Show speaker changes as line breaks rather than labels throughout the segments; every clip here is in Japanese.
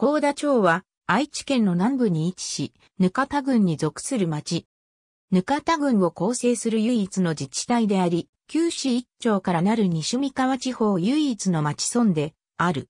高田町は愛知県の南部に位置し、額田郡に属する町。額田郡を構成する唯一の自治体であり、九市一町からなる西三河地方唯一の町村である。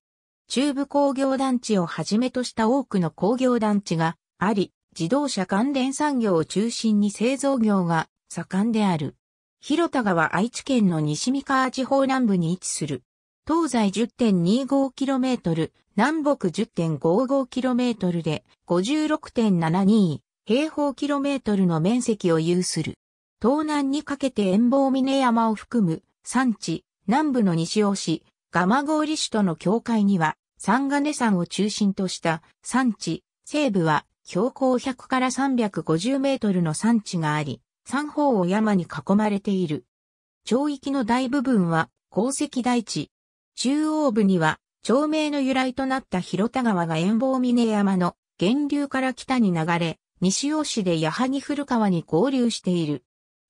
中部工業団地をはじめとした多くの工業団地があり、自動車関連産業を中心に製造業が盛んである。広田川愛知県の西三河地方南部に位置する。東西 10.25km、南北 10.55km で56.72平方キロメートルの面積を有する。東南にかけて遠望峰山を含む山地、南部の西尾市、蒲郡市との境界には、三金山を中心とした山地、西部は標高100から350メートルの山地があり、三方を山に囲まれている。町域の大部分は鉱石台地、中央部には、町名の由来となった広田川が遠望峰山の源流から北に流れ、西尾市で矢作古川に合流している。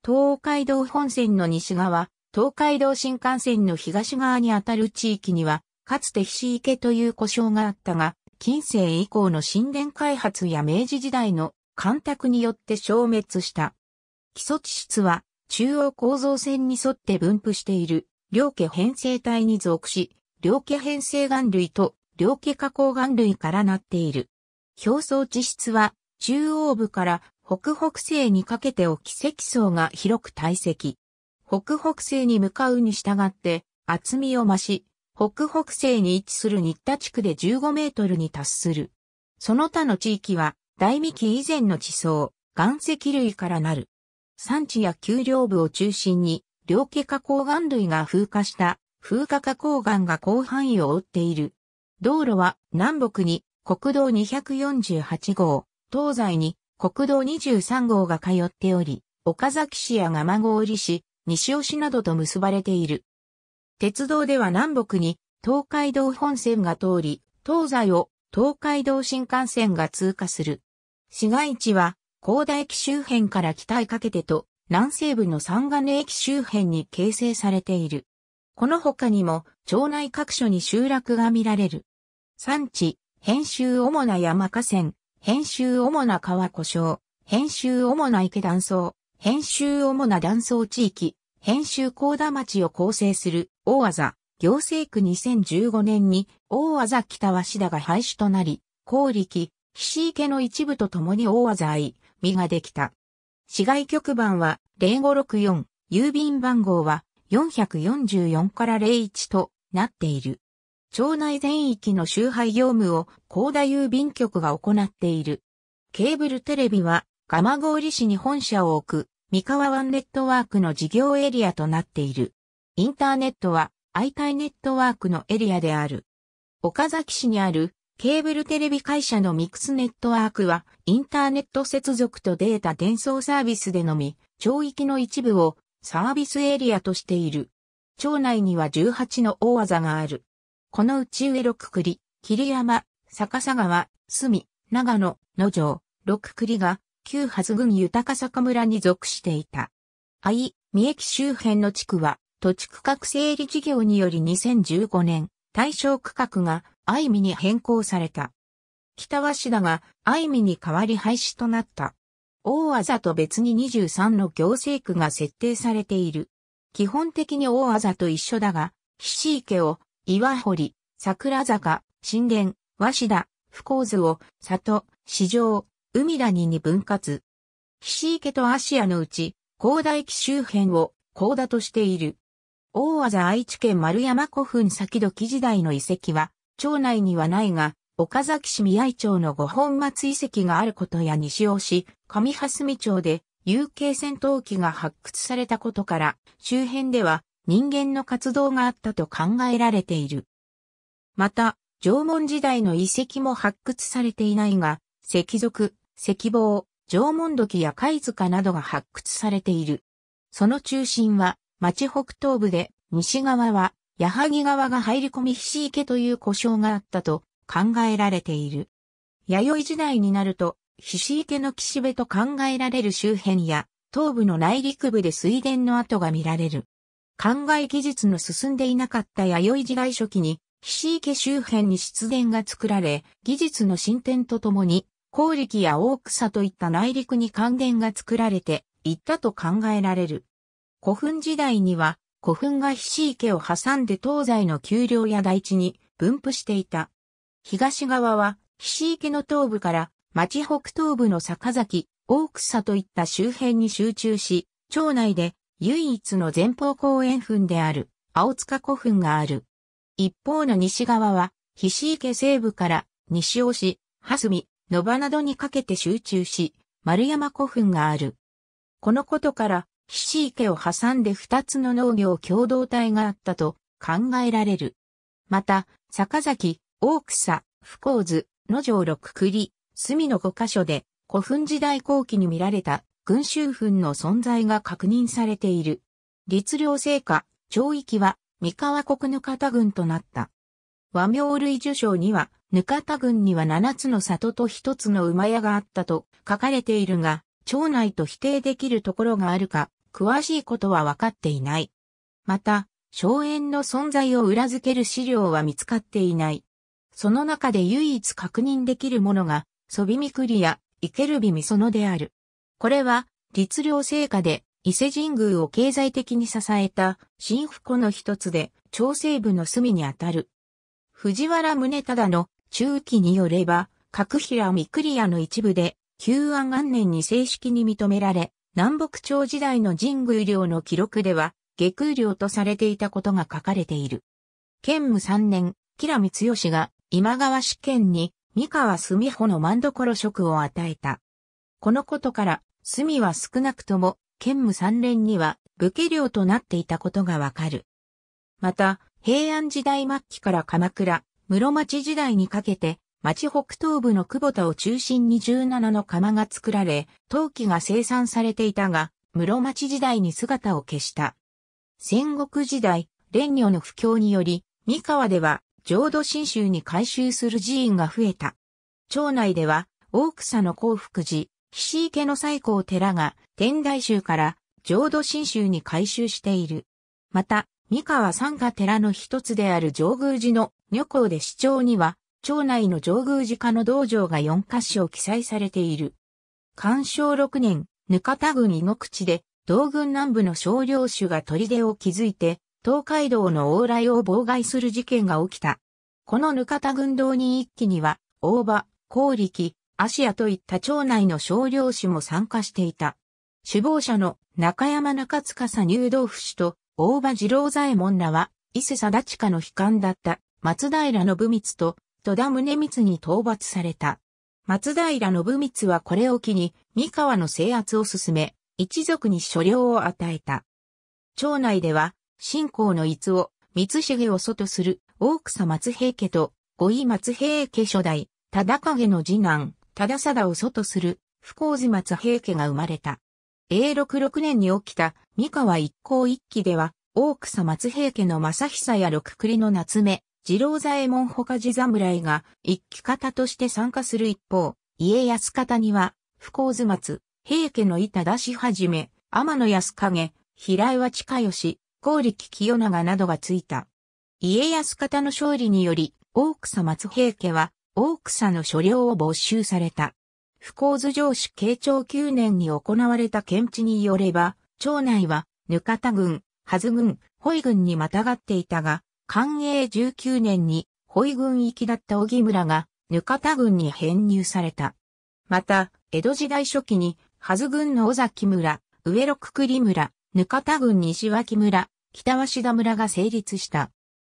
東海道本線の西側、東海道新幹線の東側にあたる地域には、かつて菱池という故障があったが、近世以降の神殿開発や明治時代の干拓によって消滅した。基礎地質は中央構造線に沿って分布している。両家編成体に属し、両家編成岩類と両家加工岩類からなっている。表層地質は中央部から北北西にかけて沖積層が広く堆積。北北西に向かうに従って厚みを増し、北北西に位置する新田地区で15メートルに達する。その他の地域は大未期以前の地層、岩石類からなる。山地や丘陵部を中心に両家加工岩類が風化した風化加工岩が広範囲を覆っている。道路は南北に国道248号、東西に国道23号が通っており、岡崎市や蒲郡市、西尾市などと結ばれている。鉄道では南北に東海道本線が通り、東西を東海道新幹線が通過する。市街地は、高大駅周辺から北へかけてと、南西部の三金駅周辺に形成されている。この他にも、町内各所に集落が見られる。産地、編集主な山河川、編集主な川湖障、編集主な池断層、編集主な断層地域、編集高田町を構成する大技、行政区2015年に大技北志田が廃止となり、高力、岸池の一部と共に大技愛、実ができた。市外局番は0564、郵便番号は444から01となっている。町内全域の集配業務を高田郵便局が行っている。ケーブルテレビは蒲郡市に本社を置く三河湾ネットワークの事業エリアとなっている。インターネットは相対ネットワークのエリアである。岡崎市にあるケーブルテレビ会社のミックスネットワークは、インターネット接続とデータ伝送サービスでのみ、町域の一部をサービスエリアとしている。町内には18の大技がある。このうち上6栗、桐山、逆さ川、隅、長野、野城、6栗が、旧発郡豊坂村に属していた。愛、三重駅周辺の地区は、土地区画整理事業により2015年、対象区画が愛美に変更された。北鷲田が愛美に代わり廃止となった。大あざと別に23の行政区が設定されている。基本的に大あざと一緒だが、岸池を岩堀、桜坂、神殿、鷲田、福津を里、市場、海谷に分割。岸池と芦屋のうち、広大駅周辺を高田としている。大技愛知県丸山古墳先時時代の遺跡は、町内にはないが、岡崎市宮井町の五本松遺跡があることや西尾市、上蓮見町で有形戦闘機が発掘されたことから、周辺では人間の活動があったと考えられている。また、縄文時代の遺跡も発掘されていないが、石族、石棒、縄文土器や貝塚などが発掘されている。その中心は、町北東部で、西側は、矢作川が入り込み菱池という故障があったと考えられている。弥生時代になると、菱池の岸辺と考えられる周辺や、東部の内陸部で水田の跡が見られる。灌漑技術の進んでいなかった弥生時代初期に、菱池周辺に湿田が作られ、技術の進展とともに、高力や大草といった内陸に還元が作られていったと考えられる。古墳時代には古墳が菱池を挟んで東西の丘陵や台地に分布していた。東側は菱池の東部から町北東部の坂崎、大草といった周辺に集中し、町内で唯一の前方後円墳である青塚古墳がある。一方の西側は菱池西部から西尾市、蓮見、野場などにかけて集中し、丸山古墳がある。このことから、岸池を挟んで二つの農業共同体があったと考えられる。また、坂崎、大草、福光図、野城六栗、隅の五箇所で古墳時代後期に見られた群衆墳の存在が確認されている。律令成果、長域は三河国ぬかた郡となった。和名類受賞には、ぬかた郡には七つの里と一つの馬屋があったと書かれているが、町内と否定できるところがあるか、詳しいことは分かっていない。また、荘園の存在を裏付ける資料は見つかっていない。その中で唯一確認できるものが、ソビミクリア、イケルビミソノである。これは、律令成果で伊勢神宮を経済的に支えた新府庫の一つで、朝西部の隅にあたる。藤原宗忠の中期によれば、角平ミクリアの一部で、旧安元年に正式に認められ、南北朝時代の神宮領の記録では、下空領とされていたことが書かれている。建武3年、吉良光義が今川試験に三河住穂の万所職を与えた。このことから、住は少なくとも、剣武三年には武家領となっていたことがわかる。また、平安時代末期から鎌倉、室町時代にかけて、町北東部の久保田を中心に17の窯が作られ、陶器が生産されていたが、室町時代に姿を消した。戦国時代、蓮女の不況により、三河では浄土真宗に改修する寺院が増えた。町内では、大草の幸福寺、岸池の最高寺が天台宗から浄土真宗に改修している。また、三河三家寺の一つである上宮寺の女校で市長には町内の上宮寺家の道場が4箇所記載されている。干渉6年、ぬかた郡井の口で、道軍南部の少量主が砦を築いて、東海道の往来を妨害する事件が起きた。このぬかた軍道人一揆には、大場、高力、芦屋といった町内の少量主も参加していた。首謀者の中山中司入道府主と大場二郎左衛門らは、伊勢貞下の悲観だった松平信光と戸田宗光に討伐された。松平信光はこれを機に、三河の制圧を進め、一族に所領を与えた。町内では、信仰の逸を、光重を祖とする、大草松平家と、五位松平家初代、忠影の次男、忠貞を祖とする、福光寺松平家が生まれた。永禄6年に起きた、三河一向一揆では、大草松平家の正久や六栗の夏目、次郎左衛門ほか地侍が一騎方として参加する一方、家康方には、不幸図松、平家の板出しはじめ、天野安影、平岩近義、合力清長などがついた。家康方の勝利により、大草松平家は、大草の所領を没収された。不幸図上司慶長9年に行われた検知によれば、町内は、ぬかた軍、はず軍、保い軍にまたがっていたが、寛永19年に、保イ軍きだった荻村が、ぬかた軍に編入された。また、江戸時代初期に、はず軍の尾崎村、上六栗村、ぬかた郡西脇村、北鷲田村が成立した。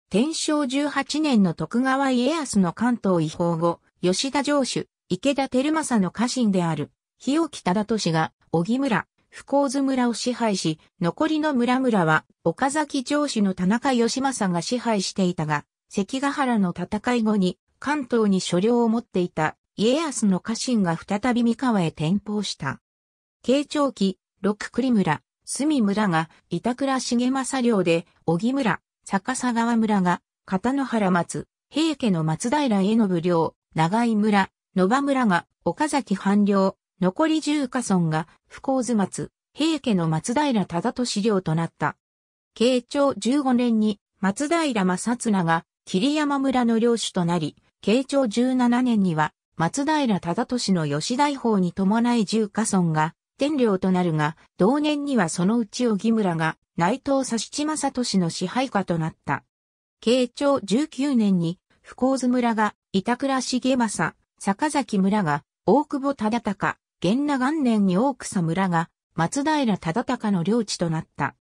天正18年の徳川家康の関東移法後、吉田城主、池田輝政の家臣である、日置忠利が、小木村、福津村を支配し、残りの村々は、岡崎城主の田中義政が支配していたが、関ヶ原の戦い後に、関東に所領を持っていた家康の家臣が再び三河へ転向した。慶長期、六栗村、隅村が板倉重政領で、小木村、逆さ川村が、片野原松、平家の松平絵信領、長井村、野場村が岡崎藩領、残り十家村が、不幸津松、平家の松平忠利領となった。慶長十五年に、松平正綱が、桐山村の領主となり、慶長十七年には、松平忠敏の吉大法に伴い十家村が、天領となるが、同年にはそのうち小義村が、内藤佐七正利の支配下となった。慶長十九年に、福津村が、板倉重政、坂崎村が、大久保忠隆、源那元年に大草村が松平忠敬の領地となった。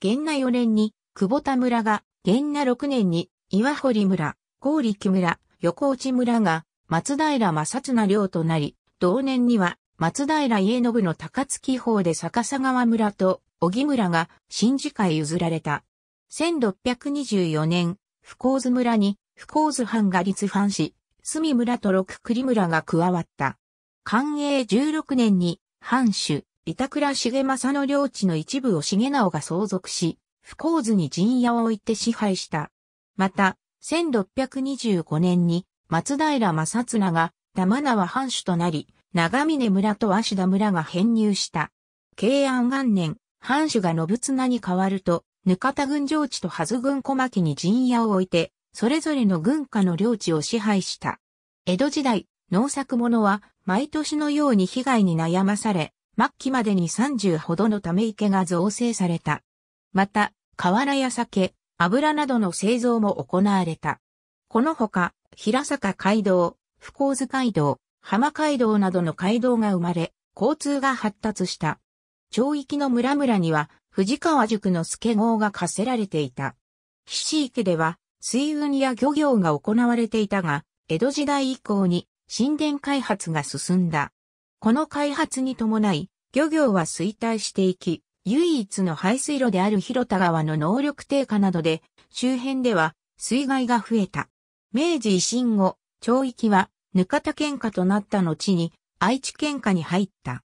源那4年に久保田村が、源那6年に岩堀村、高力村、横内村が松平正綱領となり、同年には松平家信の高槻法で逆さ川村と小木村が新次会譲られた。1624年、福津村に福津藩が立藩し、隅村と六栗村が加わった。寛永16年に、藩主、板倉重政の領地の一部を重直が相続し、不幸図に陣屋を置いて支配した。また、1625年に、松平正綱が玉縄藩主となり、長峰村と足田村が編入した。慶安元年、藩主が信綱に変わると、ぬかた軍領地とはず軍小牧に陣屋を置いて、それぞれの軍下の領地を支配した。江戸時代、農作物は毎年のように被害に悩まされ、末期までに30ほどのため池が造成された。また、瓦や酒、油などの製造も行われた。このほか、平坂街道、福幸街道、浜街道などの街道が生まれ、交通が発達した。町域の村々には、藤川塾の助号が課せられていた。菱池では、水運や漁業が行われていたが、江戸時代以降に神殿開発が進んだ。この開発に伴い、漁業は衰退していき、唯一の排水路である広田川の能力低下などで、周辺では水害が増えた。明治維新後、町域はぬかた県下となった後に愛知県下に入った。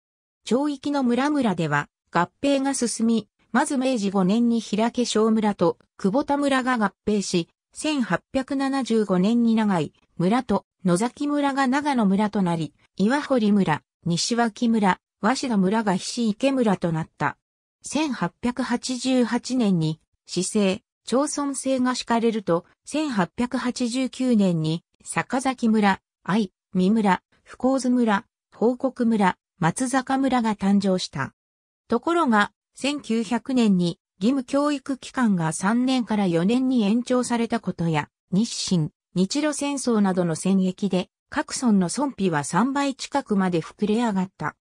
町域の村々では合併が進み、まず明治5年に平家小村と久保田村が合併し、1875年に長い村と野崎村が長野村となり、岩堀村、西脇村、和志田村が菱池村となった。1888年に、市政、町村制が敷かれると、1889年に、坂崎村、愛、三村、福津村、報告村、松坂村が誕生した。ところが、1900年に義務教育期間が3年から4年に延長されたことや、日清、日露戦争などの戦役で、各村の損費は3倍近くまで膨れ上がった。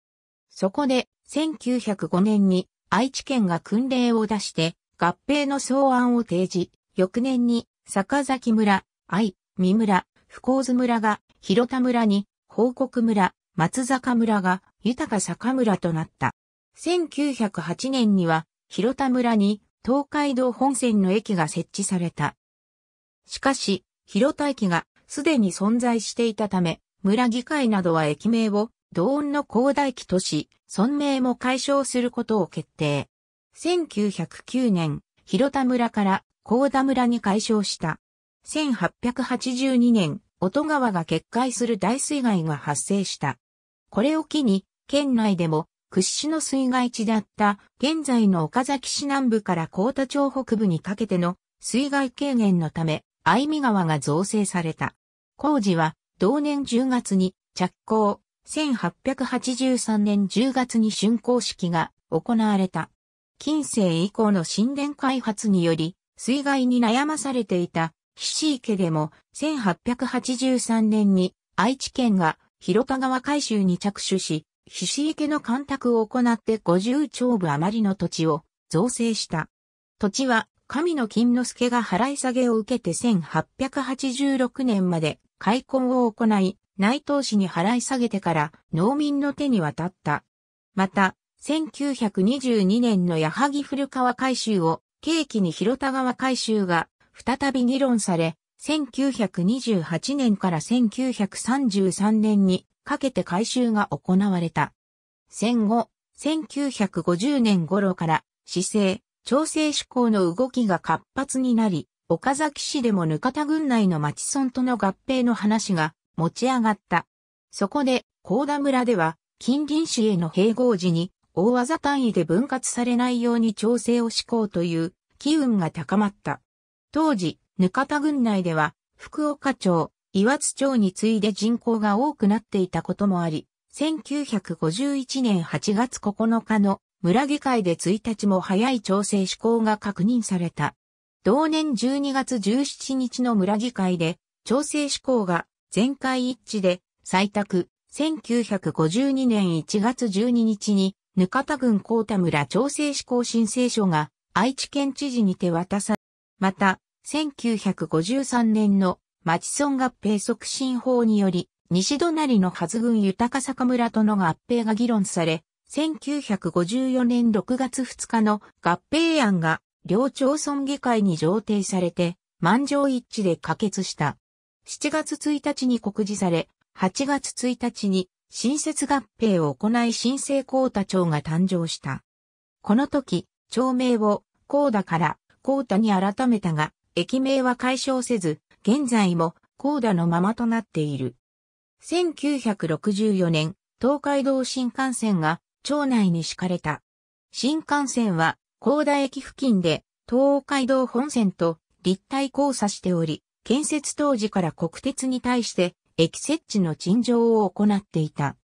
そこで、1905年に愛知県が訓令を出して、合併の草案を提示、翌年に坂崎村、愛、三村、福津村が広田村に、報告村、松坂村が豊か坂村となった。1908年には広田村に東海道本線の駅が設置された。しかし、広田駅がすでに存在していたため、村議会などは駅名を同音の広田駅とし、村名も解消することを決定。1909年、広田村から高田村に解消した。1882年、音川が決壊する大水害が発生した。これを機に、県内でも屈指の水害地だった現在の岡崎市南部から高田町北部にかけての水害軽減のため、愛見川が造成された。工事は同年10月に着工、1883年10月に竣工式が行われた。近世以降の神殿開発により、水害に悩まされていた、菱池でも、1883年に愛知県が広田川改修に着手し、菱池の干拓を行って50長部余りの土地を造成した。土地は神の金之助が払い下げを受けて1886年まで開墾を行い、内藤氏に払い下げてから農民の手に渡った。また、1922年の矢作古川改修を契機に広田川改修が再び議論され、1928年から1933年にかけて改修が行われた。戦後、1950年頃から市政、調整志向の動きが活発になり、岡崎市でもかた郡内の町村との合併の話が持ち上がった。そこで、高田村では、近隣市への併合時に、大技単位で分割されないように調整を志向という機運が高まった。当時、かた郡内では、福岡町、岩津町に次いで人口が多くなっていたこともあり、1951年8月9日の村議会で1日も早い調整施行が確認された。同年12月17日の村議会で、調整施行が全会一致で採択、1952年1月12日に、額田郡高田村調整施行申請書が愛知県知事にて渡され、また、1953年の町村合併促進法により、西隣のはず郡豊坂村との合併が議論され、1954年6月2日の合併案が両町村議会に上呈されて満場一致で可決した。7月1日に告示され、8月1日に新設合併を行い新生高田町が誕生した。この時、町名を高田から高田に改めたが、駅名は解消せず、現在も高田のままとなっている。1964年、東海道新幹線が町内に敷かれた。新幹線は、高田駅付近で、東海道本線と立体交差しており、建設当時から国鉄に対して駅設置の陳情を行っていた。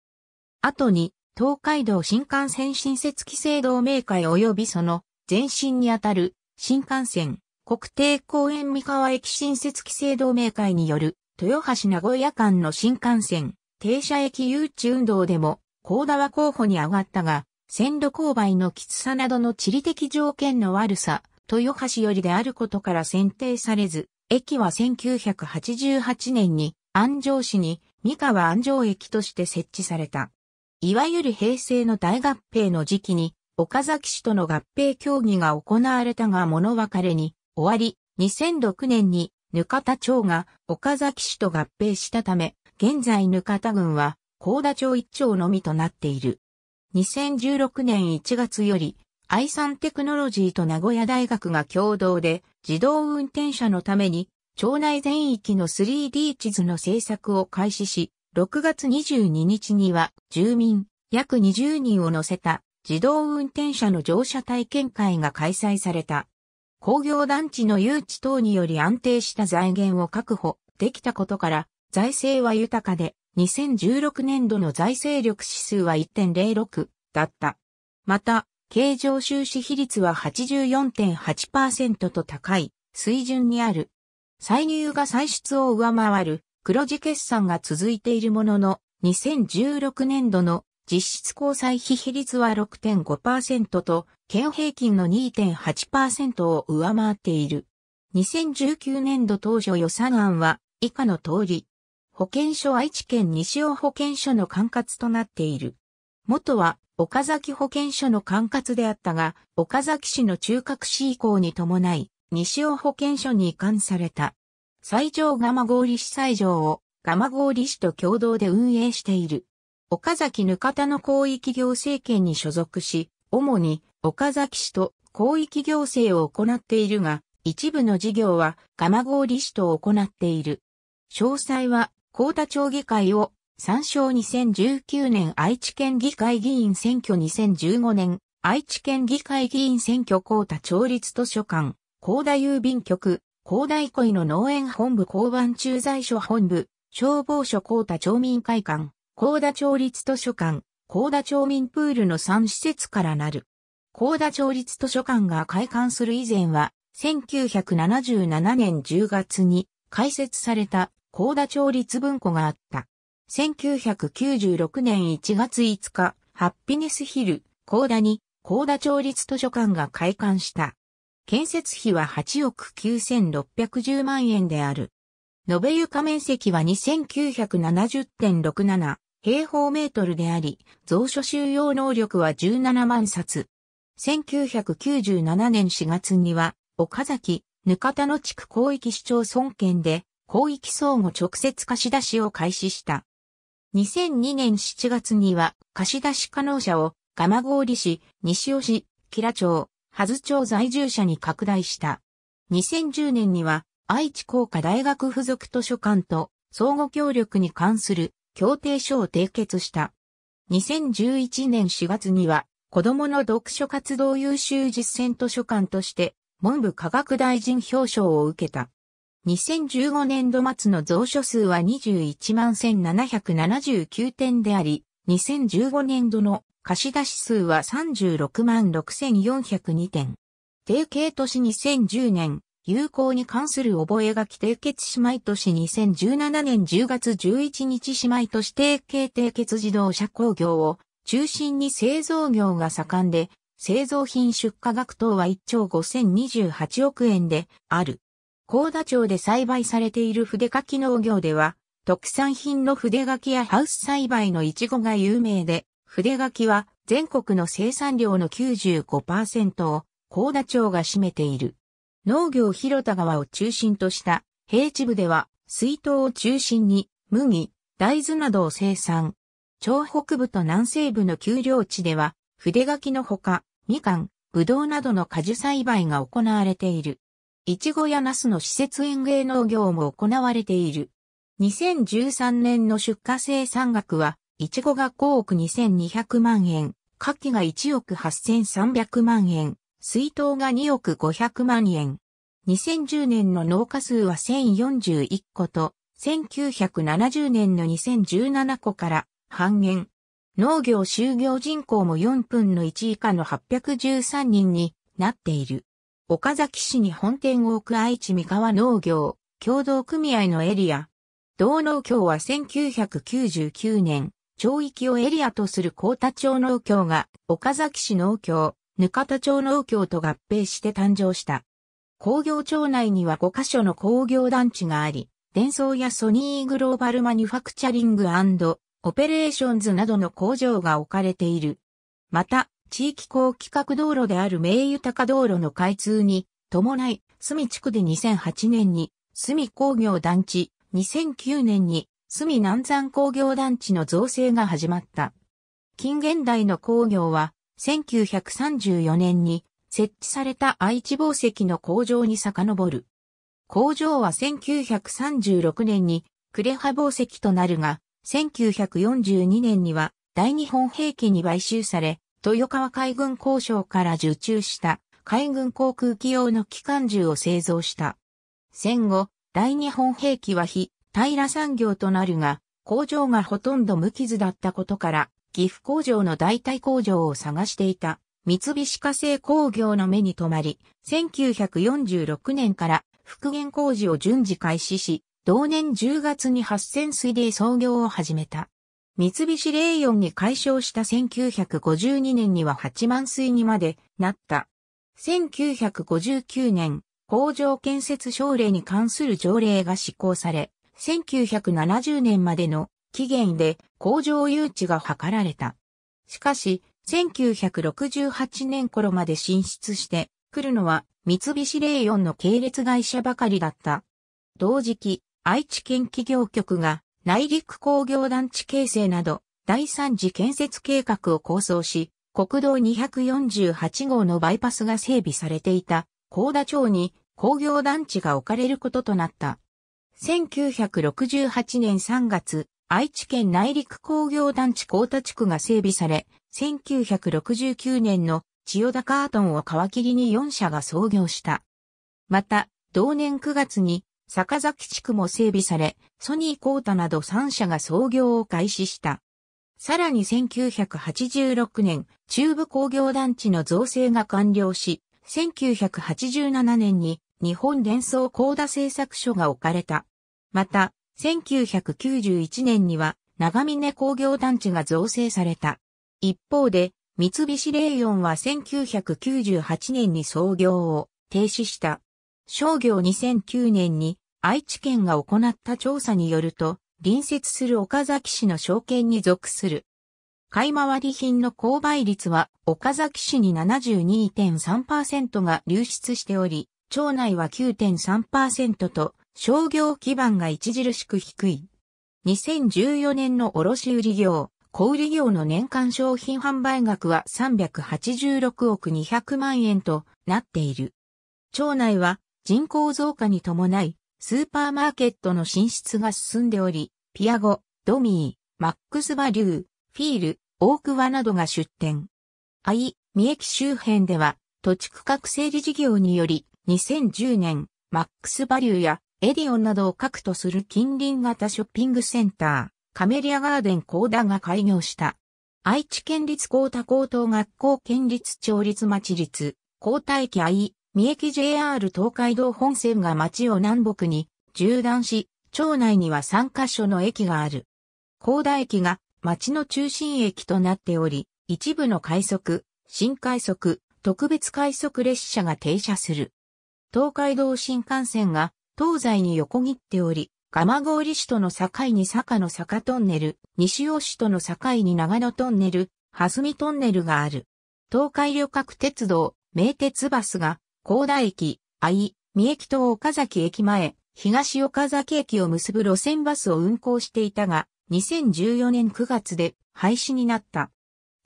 後に東海道新幹線新設規制同盟会及びその前身にあたる新幹線国定公園三河駅新設規制同盟会による豊橋名古屋間の新幹線停車駅誘致運動でも高田は候補に上がったが、線路勾配のきつさなどの地理的条件の悪さ、豊橋よりであることから選定されず、駅は1988年に安城市に三河安城駅として設置された。いわゆる平成の大合併の時期に、岡崎市との合併協議が行われたが物別れに終わり、2006年にぬかた町が岡崎市と合併したため、現在ぬかた郡は高田町一丁のみとなっている。2016年1月より、愛産テクノロジーと名古屋大学が共同で自動運転車のために町内全域の 3D 地図の制作を開始し、6月22日には住民約20人を乗せた自動運転車の乗車体験会が開催された。工業団地の誘致等により安定した財源を確保できたことから財政は豊かで2016年度の財政力指数は1.06だった。また、経常収支比率は84.8%と高い水準にある。歳入が歳出を上回る黒字決算が続いているものの、2016年度の実質交際費比率は6.5%と、県平均の2.8%を上回っている。2019年度当初予算案は以下の通り、保健所愛知県西尾保健所の管轄となっている。元は岡崎保健所の管轄であったが、岡崎市の中核市移行に伴い、西尾保健所に移管された。西条蒲郡市西条を蒲郡市と共同で運営している。岡崎ぬかたの広域行政権に所属し、主に岡崎市と広域行政を行っているが、一部の事業は蒲郡市と行っている。詳細は高田町議会を参照2019年愛知県議会議員選挙2015年愛知県議会議員選挙高田町立図書館高田郵便局高田井の農園本部交番駐在所本部消防署高田町民会館高田町立図書館高田町民プールの3施設からなる高田町立図書館が開館する以前は1977年10月に開設された高田町立文庫があった。1996年1月5日、ハッピネスヒル、高田に、高田町立図書館が開館した。建設費は8億9610万円である。延べ床面積は2970.67平方メートルであり、蔵書収容能力は17万冊。1997年4月には、岡崎、ぬかたの地区広域市町村圏で、広域相互直接貸し出しを開始した。2002年7月には貸し出し可能者を蒲郡市、西尾市、吉良町、は津町在住者に拡大した。2010年には愛知工科大学附属図書館と相互協力に関する協定書を締結した。2011年4月には子供の読書活動優秀実践図書館として文部科学大臣表彰を受けた。2015年度末の蔵書数は21万1779点であり、2015年度の貸出数は36万6402点。定型都市2010年、有効に関する覚書締結姉妹都市2017年10月11日姉妹都市定型締結自動車工業を中心に製造業が盛んで、製造品出荷額等は1兆5028億円である。高田町で栽培されている筆書き農業では、特産品の筆書きやハウス栽培のイチゴが有名で、筆書きは全国の生産量の95%を高田町が占めている。農業広田川を中心とした平地部では水筒を中心に麦、大豆などを生産。町北部と南西部の丘陵地では筆書きのほかみかん、ぶどうなどの果樹栽培が行われている。いちごやナスの施設園芸農業も行われている。2013年の出荷生産額は、いちごが5億2200万円、牡蠣が1億8300万円、水筒が2億500万円。2010年の農家数は1041個と、1970年の2017個から半減。農業就業人口も4分の1以下の813人になっている。岡崎市に本店を置く愛知三河農業協同組合のエリア。道農協は1999年、町域をエリアとする高田町農協が岡崎市農協、ぬかた町農協と合併して誕生した。工業町内には5カ所の工業団地があり、電装やソニーグローバルマニュファクチャリングオペレーションズなどの工場が置かれている。また、地域公規格道路である名豊か道路の開通に伴い、住地区で2008年に住工業団地、2009年に住南山工業団地の造成が始まった。近現代の工業は1934年に設置された愛知宝石の工場に遡る。工場は1936年にクレハ宝石となるが、1942年には大日本兵器に買収され、豊川海軍工廠から受注した海軍航空機用の機関銃を製造した。戦後、大日本兵器は非平産業となるが、工場がほとんど無傷だったことから、岐阜工場の代替工場を探していた三菱化成工業の目に留まり、1946年から復元工事を順次開始し、同年10月に8000水で操業を始めた。三菱レイヨンに解消した1952年には八万水にまでなった。1959年、工場建設省令に関する条例が施行され、1970年までの期限で工場誘致が図られた。しかし、1968年頃まで進出してくるのは三菱レイヨンの系列会社ばかりだった。同時期、愛知県企業局が内陸工業団地形成など、第3次建設計画を構想し、国道248号のバイパスが整備されていた、高田町に工業団地が置かれることとなった。1968年3月、愛知県内陸工業団地高田地区が整備され、1969年の千代田カートンを皮切りに4社が創業した。また、同年9月に坂崎地区も整備され、ソニーコータなど3社が創業を開始した。さらに1986年、中部工業団地の造成が完了し、1987年に日本連想高田製作所が置かれた。また、1991年には長峰工業団地が造成された。一方で、三菱レイオンは1998年に創業を停止した。商業2009年に愛知県が行った調査によると、隣接する岡崎市の証券に属する。買い回り品の購買率は岡崎市に72.3%が流出しており、町内は9.3%と商業基盤が著しく低い。2014年の卸売業、小売業の年間商品販売額は386億200万円となっている。町内は人口増加に伴いスーパーマーケットの進出が進んでおり、ピアゴ、ドミー、マックスバリュー、フィール、オークワなどが出店。愛、三駅周辺では、土地区画整理事業により、2010年、マックスバリューやエディオンなどを核とする近隣型ショッピングセンター、カメリアガーデン高田が開業した。愛知県立高田高等学校県立町立町立、高田駅愛、三駅 JR 東海道本線が町を南北に縦断し、町内には3カ所の駅がある。高田駅が町の中心駅となっており、一部の快速、新快速、特別快速列車が停車する。東海道新幹線が東西に横切っており、蒲郡市との境に坂の坂トンネル、西尾市との境に長野トンネル、蓮見トンネルがある。東海旅客鉄道、名鉄バスが高田駅、愛、三駅と岡崎駅前、東岡崎駅を結ぶ路線バスを運行していたが、2014年9月で廃止になった。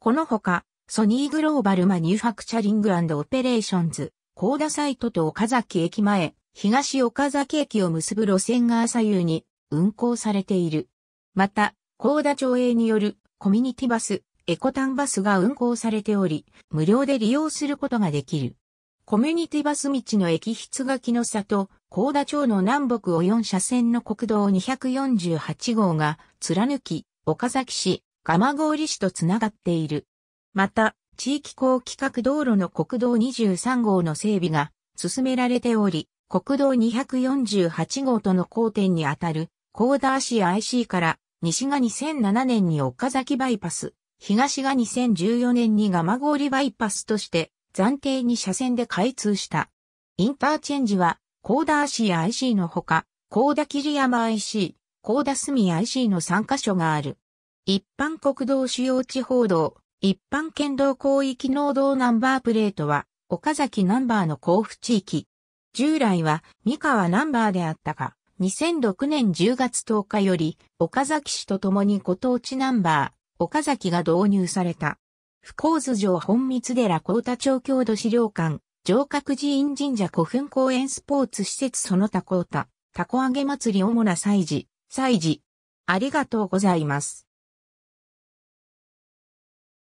このほか、ソニーグローバルマニュファクチャリングオペレーションズ、高田サイトと岡崎駅前、東岡崎駅を結ぶ路線が左右に運行されている。また、高田町営によるコミュニティバス、エコタンバスが運行されており、無料で利用することができる。コミュニティバス道の駅筆書きの里、高田町の南北を4車線の国道248号が貫き、岡崎市、蒲郡市とつながっている。また、地域高規格道路の国道23号の整備が進められており、国道248号との交点にあたる、高田市 IC から西が2007年に岡崎バイパス、東が2014年に蒲郡バイパスとして暫定に車線で開通した。インターチェンジは、高田市 IC のほか、高田霧山 IC、高田隅 IC の3カ所がある。一般国道主要地方道、一般県道広域農道ナンバープレートは、岡崎ナンバーの交付地域。従来は、三河ナンバーであったが、2006年10月10日より、岡崎市とともにご当地ナンバー、岡崎が導入された。不幸図城本密寺高田町郷土資料館、城郭寺院神社古墳公園スポーツ施設その他高田、たこ揚げ祭り主な祭事、祭事。ありがとうございます。